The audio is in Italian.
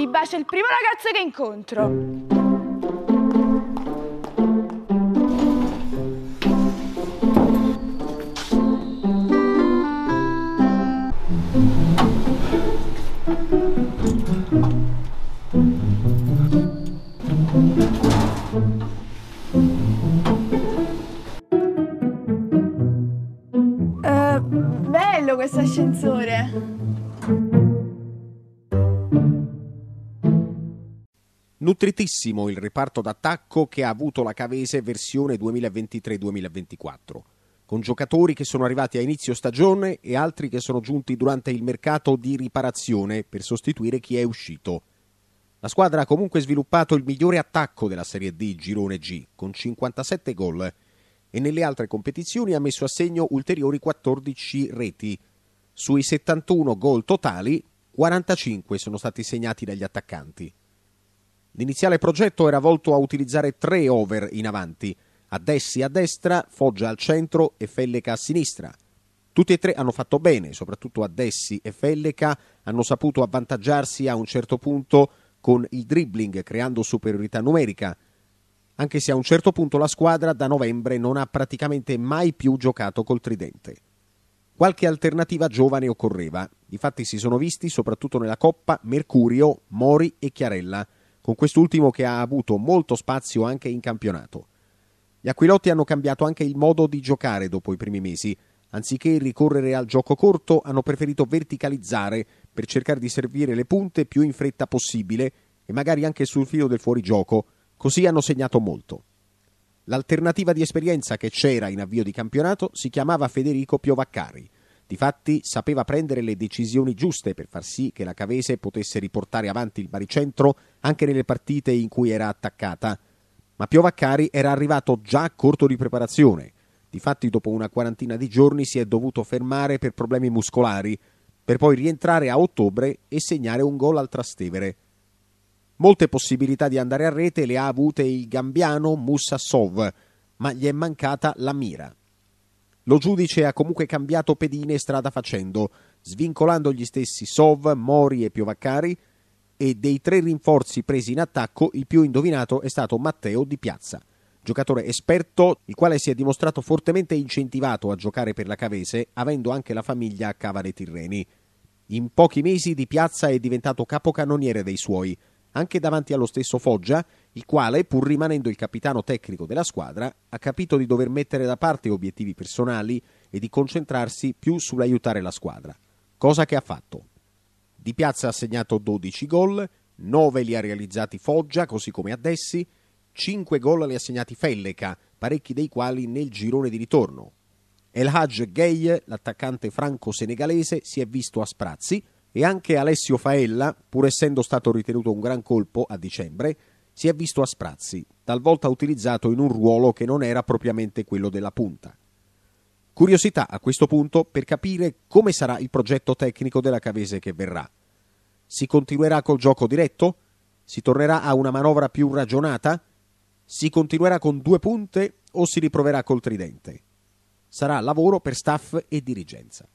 Mi bacia il primo ragazzo che incontro. Eh, bello questo ascensore! Nutritissimo il reparto d'attacco che ha avuto la Cavese versione 2023-2024, con giocatori che sono arrivati a inizio stagione e altri che sono giunti durante il mercato di riparazione per sostituire chi è uscito. La squadra ha comunque sviluppato il migliore attacco della Serie D Girone G, con 57 gol, e nelle altre competizioni ha messo a segno ulteriori 14 reti. Sui 71 gol totali, 45 sono stati segnati dagli attaccanti. L'iniziale progetto era volto a utilizzare tre over in avanti, Adessi a destra, Foggia al centro e Felleca a sinistra. Tutti e tre hanno fatto bene, soprattutto Adessi e Felleca hanno saputo avvantaggiarsi a un certo punto con il dribbling, creando superiorità numerica, anche se a un certo punto la squadra da novembre non ha praticamente mai più giocato col tridente. Qualche alternativa giovane occorreva, infatti si sono visti soprattutto nella Coppa Mercurio, Mori e Chiarella, con quest'ultimo che ha avuto molto spazio anche in campionato. Gli Aquilotti hanno cambiato anche il modo di giocare dopo i primi mesi. Anziché ricorrere al gioco corto, hanno preferito verticalizzare per cercare di servire le punte più in fretta possibile e magari anche sul filo del fuorigioco, così hanno segnato molto. L'alternativa di esperienza che c'era in avvio di campionato si chiamava Federico Piovaccari, Difatti sapeva prendere le decisioni giuste per far sì che la Cavese potesse riportare avanti il baricentro anche nelle partite in cui era attaccata. Ma Piovaccari era arrivato già a corto di preparazione. Difatti dopo una quarantina di giorni si è dovuto fermare per problemi muscolari, per poi rientrare a ottobre e segnare un gol al Trastevere. Molte possibilità di andare a rete le ha avute il gambiano Musa ma gli è mancata la mira. Lo giudice ha comunque cambiato pedine strada facendo, svincolando gli stessi Sov, Mori e Piovaccari e dei tre rinforzi presi in attacco il più indovinato è stato Matteo Di Piazza giocatore esperto, il quale si è dimostrato fortemente incentivato a giocare per la Cavese, avendo anche la famiglia a Cava Tirreni. In pochi mesi Di Piazza è diventato capocannoniere dei suoi, anche davanti allo stesso Foggia, il quale, pur rimanendo il capitano tecnico della squadra, ha capito di dover mettere da parte obiettivi personali e di concentrarsi più sull'aiutare la squadra, cosa che ha fatto. Di Piazza ha segnato 12 gol, 9 li ha realizzati Foggia, così come Adessi, 5 gol li ha segnati Felleca, parecchi dei quali nel girone di ritorno. El Hajj Gay, l'attaccante franco-senegalese, si è visto a sprazzi, e anche Alessio Faella, pur essendo stato ritenuto un gran colpo a dicembre, si è visto a sprazzi, talvolta utilizzato in un ruolo che non era propriamente quello della punta. Curiosità a questo punto per capire come sarà il progetto tecnico della Cavese che verrà. Si continuerà col gioco diretto? Si tornerà a una manovra più ragionata? Si continuerà con due punte o si riproverà col tridente? Sarà lavoro per staff e dirigenza.